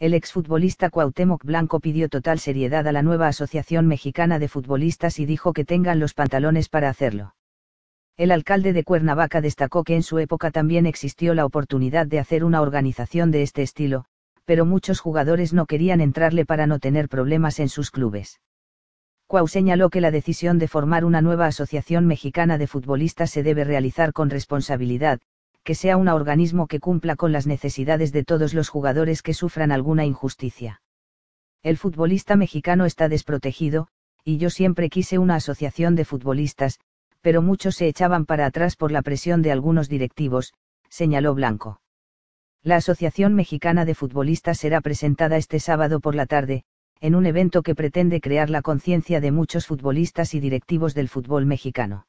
el exfutbolista Cuauhtémoc Blanco pidió total seriedad a la nueva Asociación Mexicana de Futbolistas y dijo que tengan los pantalones para hacerlo. El alcalde de Cuernavaca destacó que en su época también existió la oportunidad de hacer una organización de este estilo, pero muchos jugadores no querían entrarle para no tener problemas en sus clubes. Cuau señaló que la decisión de formar una nueva Asociación Mexicana de Futbolistas se debe realizar con responsabilidad, que sea un organismo que cumpla con las necesidades de todos los jugadores que sufran alguna injusticia. El futbolista mexicano está desprotegido, y yo siempre quise una asociación de futbolistas, pero muchos se echaban para atrás por la presión de algunos directivos, señaló Blanco. La Asociación Mexicana de Futbolistas será presentada este sábado por la tarde, en un evento que pretende crear la conciencia de muchos futbolistas y directivos del fútbol mexicano.